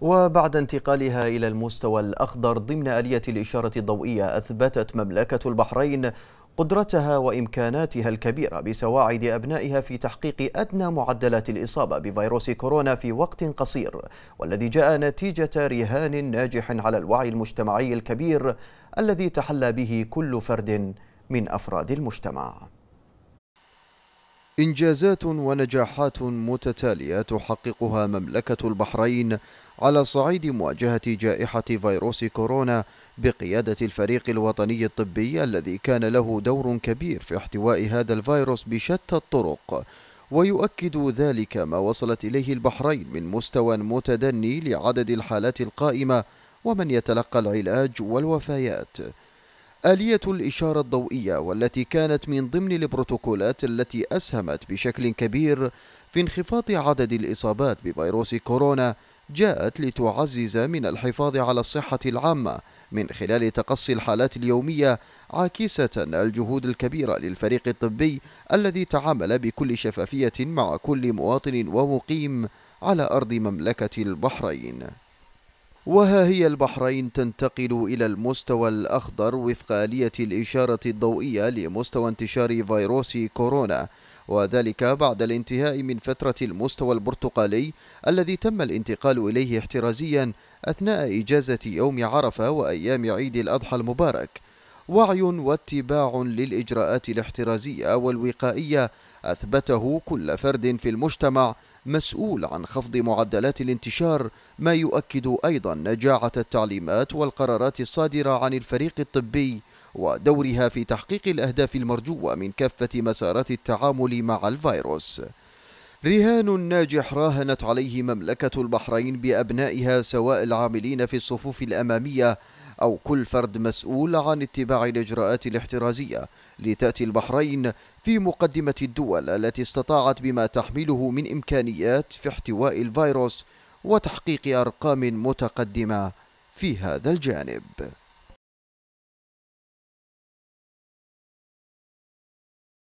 وبعد انتقالها إلى المستوى الأخضر ضمن آلية الإشارة الضوئية أثبتت مملكة البحرين قدرتها وإمكاناتها الكبيرة بسواعد أبنائها في تحقيق أدنى معدلات الإصابة بفيروس كورونا في وقت قصير والذي جاء نتيجة رهان ناجح على الوعي المجتمعي الكبير الذي تحلى به كل فرد من أفراد المجتمع إنجازات ونجاحات متتالية تحققها مملكة البحرين على صعيد مواجهة جائحة فيروس كورونا بقيادة الفريق الوطني الطبي الذي كان له دور كبير في احتواء هذا الفيروس بشتى الطرق ويؤكد ذلك ما وصلت إليه البحرين من مستوى متدني لعدد الحالات القائمة ومن يتلقى العلاج والوفيات آلية الإشارة الضوئية والتي كانت من ضمن البروتوكولات التي أسهمت بشكل كبير في انخفاض عدد الإصابات بفيروس كورونا جاءت لتعزز من الحفاظ على الصحة العامة من خلال تقصي الحالات اليومية عاكسة الجهود الكبيرة للفريق الطبي الذي تعامل بكل شفافية مع كل مواطن ومقيم على أرض مملكة البحرين وها هي البحرين تنتقل إلى المستوى الأخضر وفق آلية الإشارة الضوئية لمستوى انتشار فيروس كورونا وذلك بعد الانتهاء من فترة المستوى البرتقالي الذي تم الانتقال إليه احترازيا أثناء إجازة يوم عرفة وأيام عيد الأضحى المبارك وعي واتباع للإجراءات الاحترازية والوقائية أثبته كل فرد في المجتمع مسؤول عن خفض معدلات الانتشار ما يؤكد أيضا نجاعة التعليمات والقرارات الصادرة عن الفريق الطبي ودورها في تحقيق الأهداف المرجوة من كافة مسارات التعامل مع الفيروس رهان ناجح راهنت عليه مملكة البحرين بأبنائها سواء العاملين في الصفوف الأمامية أو كل فرد مسؤول عن اتباع الإجراءات الاحترازية لتأتي البحرين في مقدمة الدول التي استطاعت بما تحمله من إمكانيات في احتواء الفيروس وتحقيق أرقام متقدمة في هذا الجانب